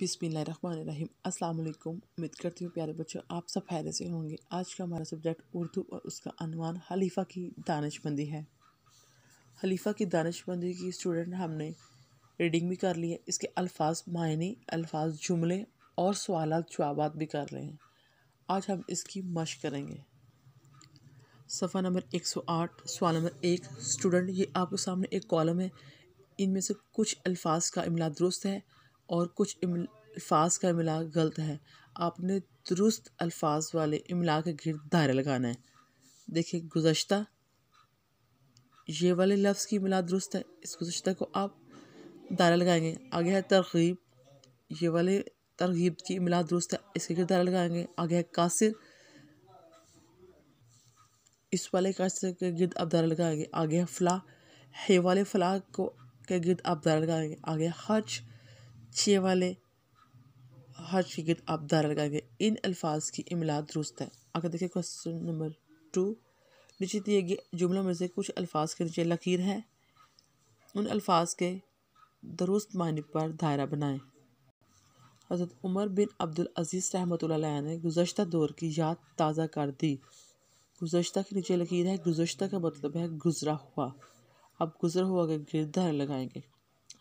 बिसमीम असलकुम उम्मीद करती हूँ प्यारे बच्चों आप सब फायदे से होंगे आज का हमारा सब्जेक्ट उर्दू और उसका अनुमान हलीफ़ा की दानशबंदी है हलीफ़ा की दानशबंदी की स्टूडेंट हमने रीडिंग भी कर ली है इसके अल्फाज मायने अल्फाज जुमले और सवाल जवाबात भी कर रहे हैं आज हम इसकी मश करेंगे सफ़ा नंबर आठ सवाल नंबर एक स्टूडेंट ये आपके सामने एक कॉलम है इनमें से कुछ अल्फाज का इमला दुरुस्त है और कुछ अल्फाज का इमला गलत है आपने दुरुस्त अल्फाज वाले इमला के गिर दायरा लगाना है देखिए गुजशत ये वाले लफ्ज़ की मिला दुरुस्त है इस गुजशत को आप दायरा लगाएंगे आगे है तरगीब ये वाले तरगीब की मिला दुरुस्त है इसके गिर दायरा लगाएंगे आगे है कासिर इस वाले कासिर के गिरद आप दायरा लगाएंगे आगे है फलाह हे वाले फलाह को के गिरद आप दायरा लगाएंगे आगे है हर्ज छः वाले हर शिकत आप दारा लगाएंगे इन अल्फाज की इमला दुरुस्त है अगर देखिए क्वेश्चन नंबर टू नीचे दिए गए जुमलों में से कुछ अल्फाज के नीचे लकीर है उन अल्फाज के दुरुस्त मानी पर दायरा बनाएं हज़रत उमर बिन अब्दुल अजीज़ रहमत ने गुजशत दौर की याद ताज़ा कर दी गुजशत के नीचे लकीर है गुजशत का मतलब है गुजरा हुआ अब गुजरा हुआ के गिरदार लगाएंगे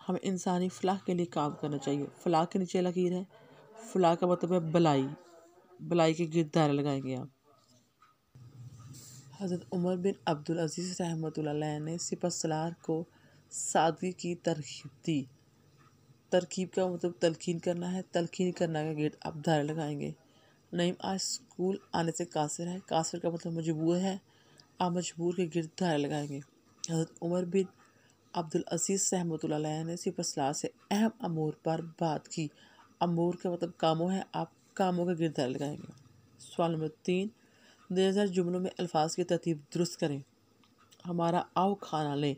हमें इंसानी फलाह के लिए काम करना चाहिए फलाह के नीचे लकीर है फलाह का मतलब है भलाई भलाई के गिरद दायरा लगाएंगे आप हज़रत उमर बिन अब्दुल अजीज़ रहमत ने सिपा सलार को सादगी की तरकीब दी तरकीब का मतलब तलखीन करना है तलखीन करना का गेट आप धारे लगाएंगे नईम आज स्कूल आने से कासर है कासर का मतलब मजबूर है आप मजबूर के गिरद धारे लगाएंगे हज़रत उमर बिन अब्दुल अजीज़ सहमत ने सिपसला से अहम अमूर पर बात की अमूर का मतलब कामों है आप कामों का गिरदार लगाएंगे सवाल नंबर तीन दर जुमलों में अल्फाज की तरतीब दुरुस्त करें हमारा आओ खाना लें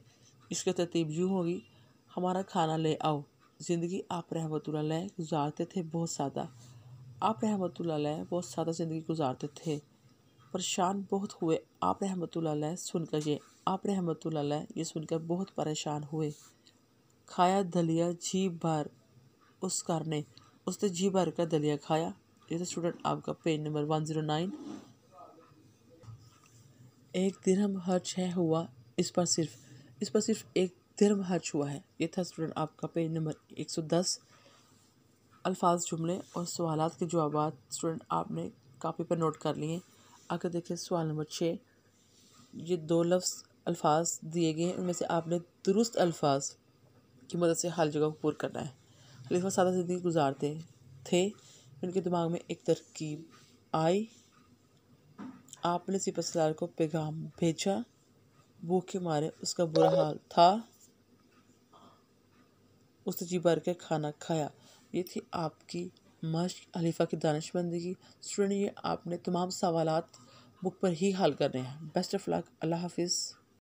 इसकी तरतीब यूँ होगी हमारा खाना ले आओ ज़िंदगी आप रहमत गुजारते थे बहुत सादा आप रहमत बहुत सादा ज़िंदगी गुजारते थे परेशान बहुत हुए आप रहमत सुनकर ये आप रहमत ये सुनकर बहुत परेशान हुए खाया दलिया जी भर उस कार ने उसने जी भर का दलिया खाया ये तो स्टूडेंट आपका page number one zero nine एक दिरहम हर्च है हुआ इस पर सिर्फ इस पर सिर्फ एक धर्म हर्च हुआ है ये था स्टूडेंट आपका पेज नंबर एक सौ दस अल्फाज जुमले और सवाल के जवाब स्टूडेंट आपने कापी पर नोट कर लिए आगे देखिए सवाल नंबर छः ये दो लफ्ज़ अल्फाज दिए गए हैं उनमें से आपने दुरुस्त अल्फाज की मदद से हर जगह को पूर करना है खलीफा सादा ज़िंदगी गुजारते थे उनके दिमाग में एक तरकीब आई आपने सिपा को पैगाम भेजा भूखे मारे उसका बुरा हाल था उसने जी भर के खाना खाया ये थी आपकी मश्क अलीफ़ा की दानशमंदी स्टूडेंट ये आपने तमाम सवाल बुक पर ही हल करने हैं बेस्ट ऑफ लक अल्लाह हाफिज़